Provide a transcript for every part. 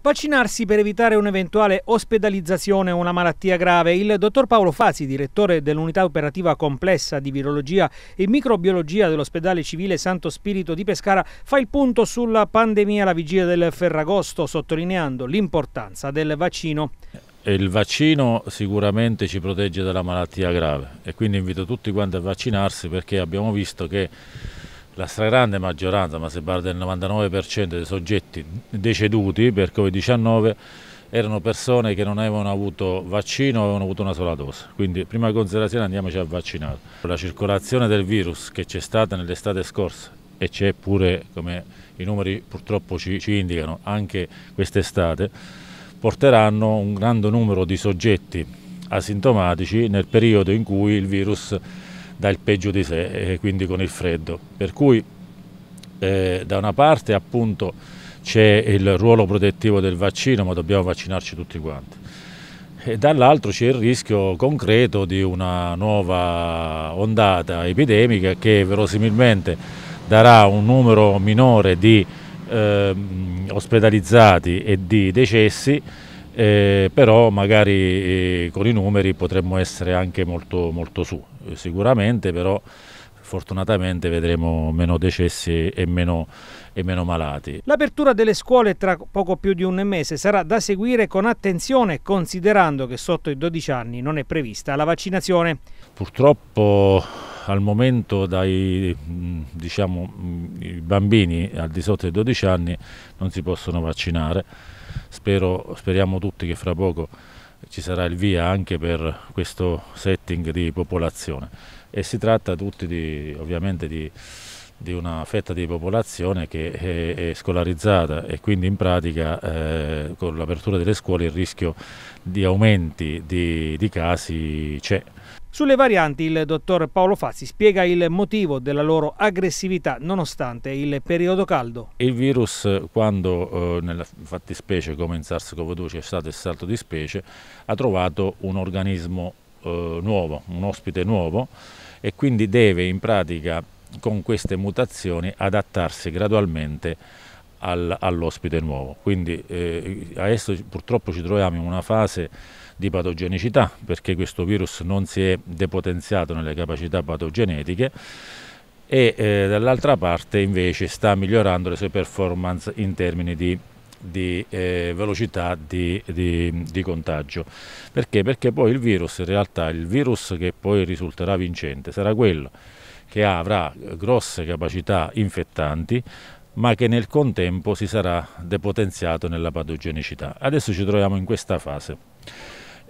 Vaccinarsi per evitare un'eventuale ospedalizzazione o una malattia grave. Il dottor Paolo Fasi, direttore dell'unità operativa complessa di virologia e microbiologia dell'ospedale civile Santo Spirito di Pescara, fa il punto sulla pandemia alla vigilia del Ferragosto, sottolineando l'importanza del vaccino. Il vaccino sicuramente ci protegge dalla malattia grave e quindi invito tutti quanti a vaccinarsi perché abbiamo visto che la stragrande maggioranza, ma si parla del 99% dei soggetti deceduti per Covid-19 erano persone che non avevano avuto vaccino, avevano avuto una sola dose. Quindi prima considerazione andiamoci a vaccinare. La circolazione del virus che c'è stata nell'estate scorsa e c'è pure, come i numeri purtroppo ci, ci indicano, anche quest'estate, porteranno un grande numero di soggetti asintomatici nel periodo in cui il virus dà il peggio di sé, eh, quindi con il freddo. Per cui eh, da una parte appunto c'è il ruolo protettivo del vaccino, ma dobbiamo vaccinarci tutti quanti. E dall'altro c'è il rischio concreto di una nuova ondata epidemica che verosimilmente darà un numero minore di eh, ospedalizzati e di decessi eh, però magari eh, con i numeri potremmo essere anche molto, molto su, eh, sicuramente però fortunatamente vedremo meno decessi e meno, e meno malati. L'apertura delle scuole tra poco più di un mese sarà da seguire con attenzione considerando che sotto i 12 anni non è prevista la vaccinazione. Purtroppo al momento dai, mm, diciamo, mm, i bambini al di sotto dei 12 anni non si possono vaccinare Spero, speriamo tutti che fra poco ci sarà il via anche per questo setting di popolazione e si tratta tutti di, ovviamente di, di una fetta di popolazione che è, è scolarizzata e quindi in pratica eh, con l'apertura delle scuole il rischio di aumenti di, di casi c'è. Sulle varianti il dottor Paolo Fazzi spiega il motivo della loro aggressività nonostante il periodo caldo. Il virus quando eh, nella fattispecie come in SARS-CoV-2 c'è stato il salto di specie ha trovato un organismo eh, nuovo, un ospite nuovo e quindi deve in pratica con queste mutazioni adattarsi gradualmente al, all'ospite nuovo. Quindi eh, adesso purtroppo ci troviamo in una fase di patogenicità perché questo virus non si è depotenziato nelle capacità patogenetiche e eh, dall'altra parte invece sta migliorando le sue performance in termini di di eh, velocità di, di, di, contagio. Perché? Perché poi il virus, in realtà, il virus che poi risulterà vincente sarà quello che avrà grosse capacità infettanti, ma che nel contempo si sarà depotenziato nella patogenicità. Adesso ci troviamo in questa fase.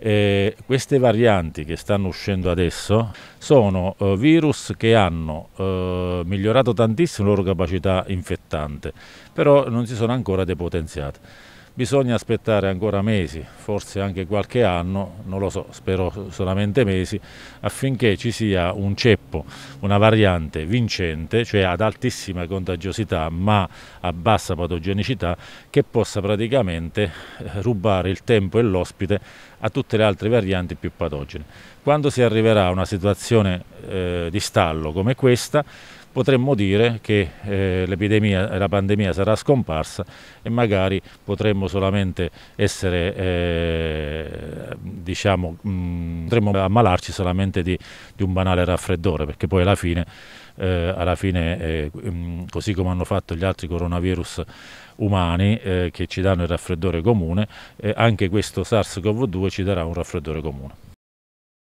E queste varianti che stanno uscendo adesso sono eh, virus che hanno eh, migliorato tantissimo la loro capacità infettante, però non si sono ancora depotenziate. Bisogna aspettare ancora mesi, forse anche qualche anno, non lo so, spero solamente mesi, affinché ci sia un ceppo, una variante vincente, cioè ad altissima contagiosità ma a bassa patogenicità, che possa praticamente eh, rubare il tempo e l'ospite a tutte le altre varianti più patogene. Quando si arriverà a una situazione eh, di stallo come questa, potremmo dire che eh, l'epidemia, la pandemia sarà scomparsa e magari potremmo solamente essere, eh, diciamo, mh, mm, potremmo ammalarci solamente di, di, un banale raffreddore, perché poi alla fine, eh, alla fine mh, eh, mm, così come hanno fatto gli altri coronavirus umani eh, che ci danno il raffreddore comune, eh, anche questo SARS-CoV-2 ci darà un raffreddore comune.